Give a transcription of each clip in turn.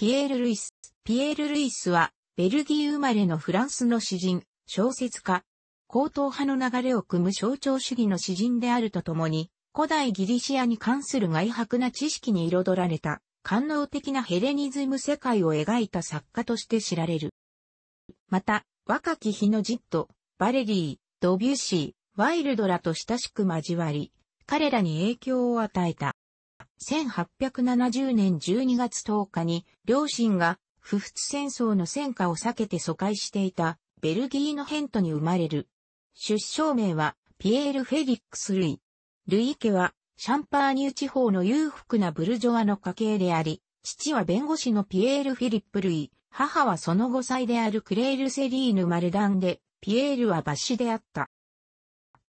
ピエール・ルイス。ピエール・ルイスは、ベルギー生まれのフランスの詩人、小説家。高等派の流れを組む象徴主義の詩人であるとともに、古代ギリシアに関する外迫な知識に彩られた、官能的なヘレニズム世界を描いた作家として知られる。また、若き日のジット、バレリー、ドビュッシー、ワイルドらと親しく交わり、彼らに影響を与えた。1870年12月10日に、両親が不仏戦争の戦火を避けて疎開していたベルギーのヘントに生まれる。出生名はピエール・フェリックス・ルイ。ルイ家はシャンパーニュ地方の裕福なブルジョワの家系であり、父は弁護士のピエール・フィリップ・ルイ、母はその5歳であるクレール・セリーヌ・マルダンで、ピエールは抜子であった。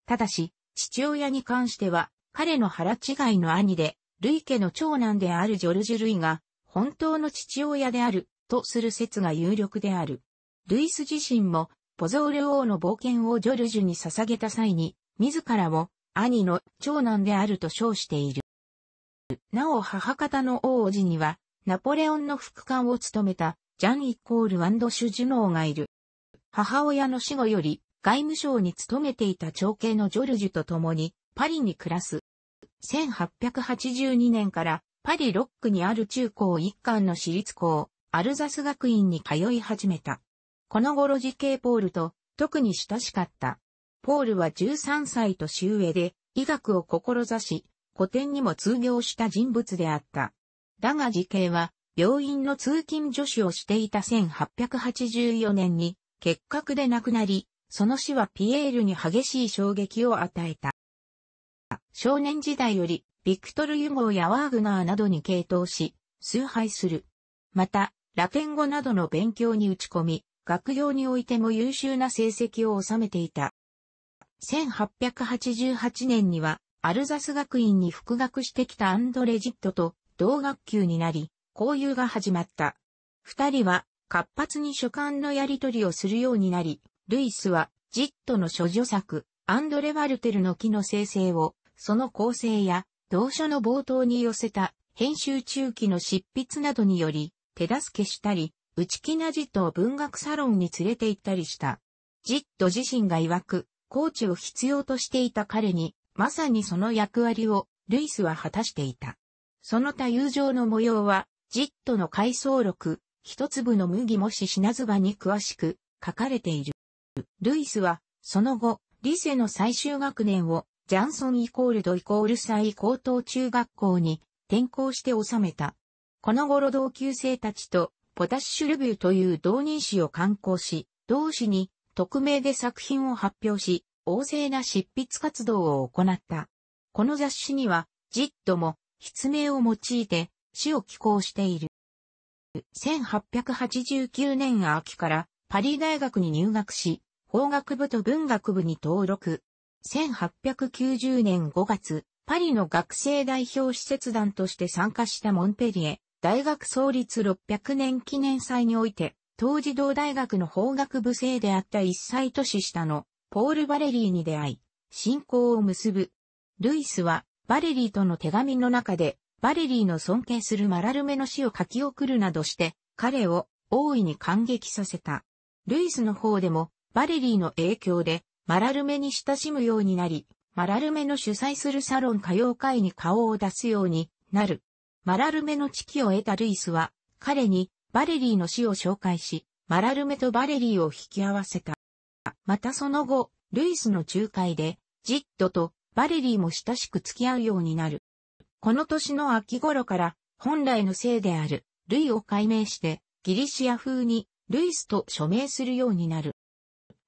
ただし、父親に関しては、彼の腹違いの兄で、ルイ家の長男であるジョルジュ・ルイが、本当の父親である、とする説が有力である。ルイス自身も、ポゾール王の冒険をジョルジュに捧げた際に、自らも、兄の長男であると称している。なお母方の王子には、ナポレオンの副官を務めた、ジャン・イコール・ワンド・シュ・ジュノーがいる。母親の死後より、外務省に勤めていた長兄のジョルジュと共に、パリに暮らす。1882年からパリ6区にある中高一貫の私立校、アルザス学院に通い始めた。この頃時系ポールと特に親しかった。ポールは13歳年上で医学を志し、古典にも通業した人物であった。だが時系は病院の通勤助手をしていた1884年に結核で亡くなり、その死はピエールに激しい衝撃を与えた。少年時代より、ビクトル・ユゴーやワーグナーなどに傾倒し、崇拝する。また、ラテン語などの勉強に打ち込み、学業においても優秀な成績を収めていた。1888年には、アルザス学院に復学してきたアンドレジットと同学級になり、交友が始まった。二人は活発に書簡のやり取りをするようになり、ルイスはジットの諸女作、アンドレ・ワルテルの木の生成をその構成や、同書の冒頭に寄せた編集中期の執筆などにより、手助けしたり、内気なジットを文学サロンに連れて行ったりした。ジット自身が曰く、コーチを必要としていた彼に、まさにその役割を、ルイスは果たしていた。その他友情の模様は、ジットの回想録、一粒の麦もし品ずばに詳しく書かれている。ルイスは、その後、理性の最終学年をジャンソンイコールドイコールイ高等中学校に転校して収めた。この頃同級生たちとポタッシュルビューという同人誌を刊行し、同誌に匿名で作品を発表し、旺盛な執筆活動を行った。この雑誌には、ジッドも、筆名を用いて、詩を寄稿している。1889年秋から、パリ大学に入学し、法学部と文学部に登録。1890年5月、パリの学生代表施設団として参加したモンペリエ、大学創立600年記念祭において、当時同大学の法学部生であった一歳年下のポール・バレリーに出会い、信仰を結ぶ。ルイスは、バレリーとの手紙の中で、バレリーの尊敬するマラルメの死を書き送るなどして、彼を大いに感激させた。ルイスの方でも、バレリーの影響で、マラルメに親しむようになり、マラルメの主催するサロン歌謡会に顔を出すようになる。マラルメの知識を得たルイスは、彼にバレリーの死を紹介し、マラルメとバレリーを引き合わせた。またその後、ルイスの仲介で、ジッドとバレリーも親しく付き合うようになる。この年の秋頃から、本来の姓である、ルイを改名して、ギリシア風に、ルイスと署名するようになる。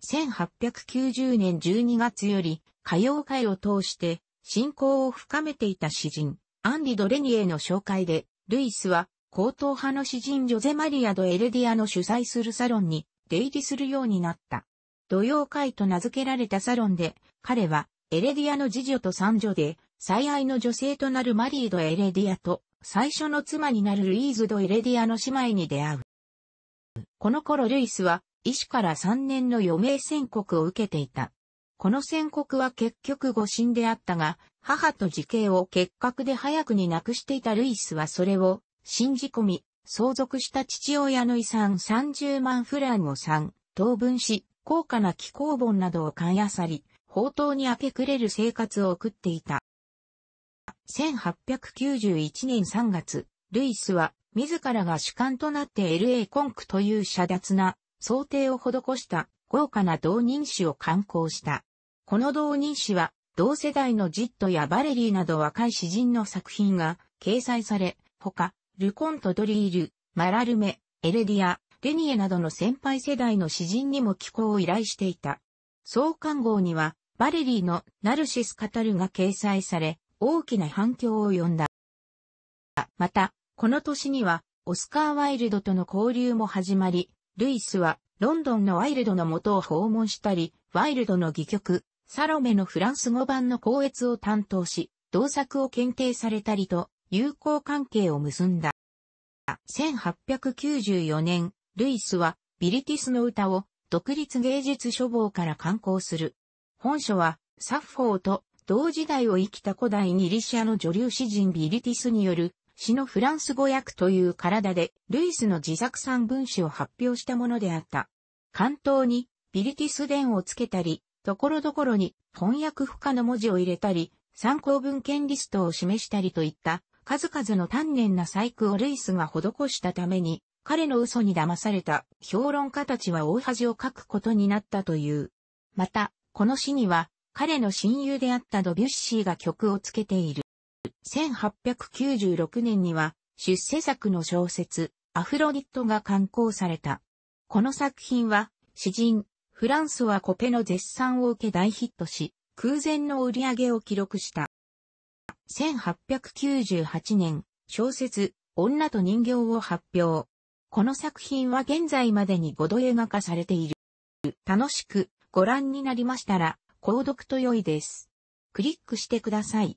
1890年12月より歌謡界を通して信仰を深めていた詩人、アンリ・ドレニエの紹介で、ルイスは高等派の詩人ジョゼ・マリア・ド・エルディアの主催するサロンに出入りするようになった。土曜会と名付けられたサロンで、彼はエレディアの次女と三女で、最愛の女性となるマリー・ド・エレディアと、最初の妻になるルイーズ・ド・エレディアの姉妹に出会う。この頃ルイスは、医師から3年の余命宣告を受けていた。この宣告は結局誤診であったが、母と時計を結核で早くに亡くしていたルイスはそれを信じ込み、相続した父親の遺産30万フランを3等分し、高価な気候本などを買いさり、宝刀に明け暮れる生活を送っていた。1891年3月、ルイスは自らが主観となって LA コンクという遮脱な想定を施した豪華な同人誌を刊行した。この同人誌は、同世代のジットやバレリーなど若い詩人の作品が掲載され、他、ルコント・ドリール、マラルメ、エレディア、レニエなどの先輩世代の詩人にも寄稿を依頼していた。創刊号には、バレリーのナルシス・カタルが掲載され、大きな反響を呼んだ。また、この年には、オスカー・ワイルドとの交流も始まり、ルイスは、ロンドンのワイルドの元を訪問したり、ワイルドの戯曲、サロメのフランス語版の校閲を担当し、同作を検定されたりと、友好関係を結んだ。1894年、ルイスは、ビリティスの歌を、独立芸術書房から刊行する。本書は、サッフォーと同時代を生きた古代ギリシアの女流詩人ビリティスによる詩のフランス語訳という体で、ルイスの自作三文詩を発表したものであった。関東に、ビリティス伝をつけたり、ところどころに翻訳不可の文字を入れたり、参考文献リストを示したりといった数々の丹念な細工をルイスが施したために、彼の嘘に騙された評論家たちは大恥をかくことになったという。また、この詩には、彼の親友であったドビュッシーが曲をつけている。1896年には出世作の小説、アフロディットが刊行された。この作品は、詩人、フランスはコペの絶賛を受け大ヒットし、空前の売り上げを記録した。1898年、小説、女と人形を発表。この作品は現在までに5度映画化されている。楽しくご覧になりましたら、購読と良いです。クリックしてください。